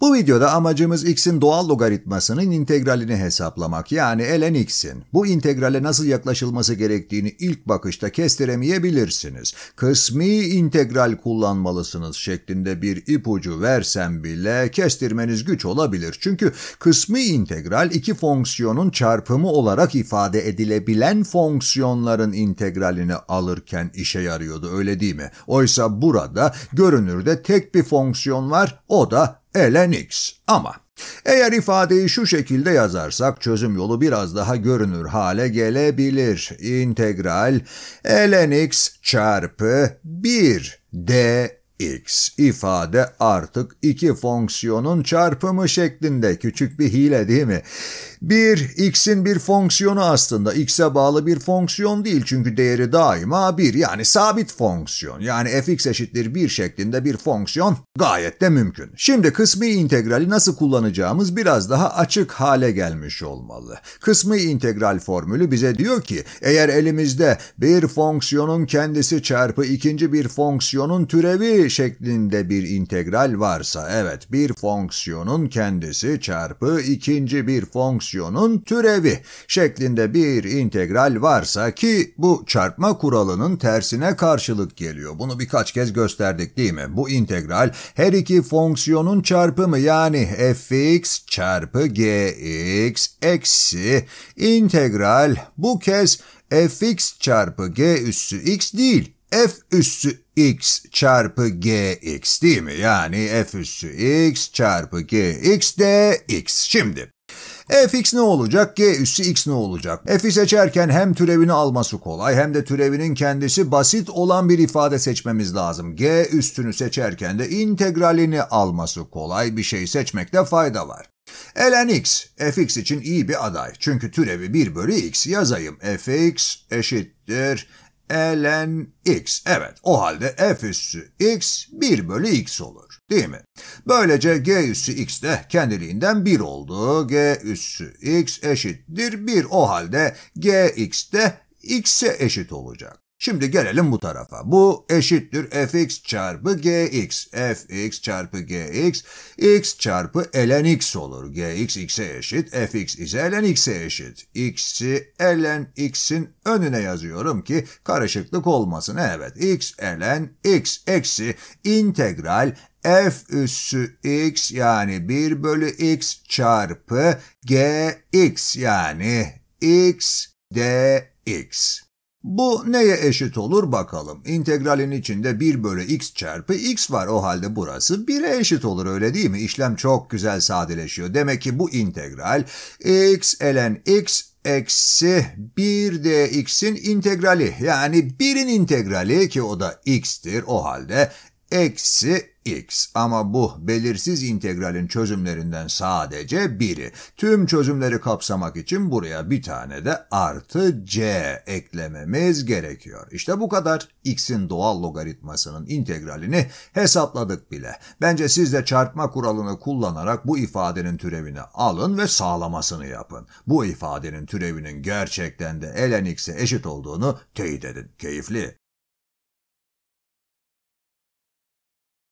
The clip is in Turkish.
Bu videoda amacımız x'in doğal logaritmasının integralini hesaplamak yani ln x'in. Bu integrale nasıl yaklaşılması gerektiğini ilk bakışta kestiremeyebilirsiniz. Kısmi integral kullanmalısınız şeklinde bir ipucu versem bile kestirmeniz güç olabilir. Çünkü kısmi integral iki fonksiyonun çarpımı olarak ifade edilebilen fonksiyonların integralini alırken işe yarıyordu öyle değil mi? Oysa burada görünürde tek bir fonksiyon var o da Elen ama eğer ifadeyi şu şekilde yazarsak çözüm yolu biraz daha görünür hale gelebilir. İntegral ln x çarpı 1 d x ifade artık iki fonksiyonun çarpımı şeklinde küçük bir hile değil mi? Bir x'in bir fonksiyonu aslında x'e bağlı bir fonksiyon değil çünkü değeri daima bir yani sabit fonksiyon yani fx eşittir bir şeklinde bir fonksiyon gayet de mümkün. Şimdi kısmi integrali nasıl kullanacağımız biraz daha açık hale gelmiş olmalı. Kısmi integral formülü bize diyor ki eğer elimizde bir fonksiyonun kendisi çarpı ikinci bir fonksiyonun türevi şeklinde bir integral varsa evet bir fonksiyonun kendisi çarpı ikinci bir fonksiyonun türevi şeklinde bir integral varsa ki bu çarpma kuralının tersine karşılık geliyor. Bunu birkaç kez gösterdik değil mi? Bu integral her iki fonksiyonun çarpımı yani fx çarpı gx eksi integral bu kez fx çarpı g üssü x değil f üssü x çarpı gx değil mi? Yani f üssü x çarpı gx x. Şimdi fx ne olacak, g üssü x ne olacak? f'i seçerken hem türevini alması kolay hem de türevinin kendisi basit olan bir ifade seçmemiz lazım. g üstünü seçerken de integralini alması kolay bir şey seçmekte fayda var. ln x, fx için iyi bir aday. Çünkü türevi 1 bölü x yazayım. fx eşittir ln x. Evet o halde f üssü x 1 bölü x olur değil mi? Böylece g üssü x de kendiliğinden 1 oldu. g üssü x eşittir 1 o halde g x de x'e eşit olacak. Şimdi gelelim bu tarafa. Bu eşittir fx çarpı gx. fx çarpı gx, x çarpı ln x olur. gx x'e eşit, fx ise ln x'e eşit. x'i ln x'in önüne yazıyorum ki karışıklık olmasın. Evet, x ln x eksi integral f üssü x yani 1 bölü x çarpı gx yani x dx. Bu neye eşit olur bakalım. İntegralin içinde 1 bölü x çarpı x var o halde burası 1'e eşit olur öyle değil mi? İşlem çok güzel sadeleşiyor. Demek ki bu integral x ln x eksi 1 dx'in integrali yani 1'in integrali ki o da x'tir o halde eksi x ama bu belirsiz integralin çözümlerinden sadece biri. Tüm çözümleri kapsamak için buraya bir tane de artı c eklememiz gerekiyor. İşte bu kadar. x'in doğal logaritmasının integralini hesapladık bile. Bence siz de çarpma kuralını kullanarak bu ifadenin türevini alın ve sağlamasını yapın. Bu ifadenin türevinin gerçekten de ln x'e eşit olduğunu teyit edin. Keyifli.